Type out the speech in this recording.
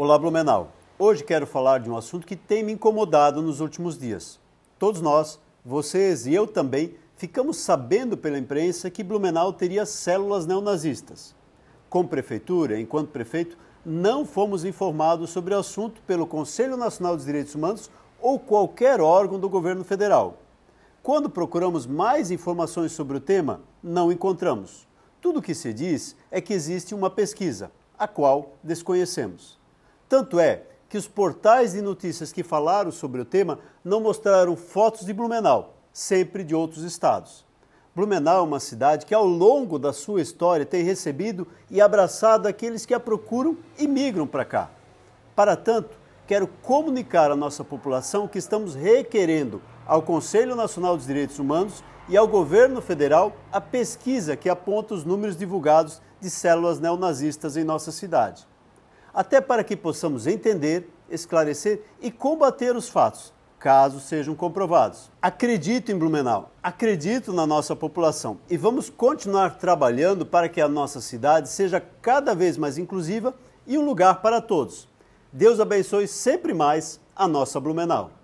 Olá, Blumenau. Hoje quero falar de um assunto que tem me incomodado nos últimos dias. Todos nós, vocês e eu também, ficamos sabendo pela imprensa que Blumenau teria células neonazistas. Como prefeitura, enquanto prefeito, não fomos informados sobre o assunto pelo Conselho Nacional dos Direitos Humanos ou qualquer órgão do governo federal. Quando procuramos mais informações sobre o tema, não encontramos. Tudo o que se diz é que existe uma pesquisa, a qual desconhecemos. Tanto é que os portais de notícias que falaram sobre o tema não mostraram fotos de Blumenau, sempre de outros estados. Blumenau é uma cidade que, ao longo da sua história, tem recebido e abraçado aqueles que a procuram e migram para cá. Para tanto, quero comunicar à nossa população que estamos requerendo ao Conselho Nacional dos Direitos Humanos e ao governo federal a pesquisa que aponta os números divulgados de células neonazistas em nossa cidade até para que possamos entender, esclarecer e combater os fatos, caso sejam comprovados. Acredito em Blumenau, acredito na nossa população e vamos continuar trabalhando para que a nossa cidade seja cada vez mais inclusiva e um lugar para todos. Deus abençoe sempre mais a nossa Blumenau.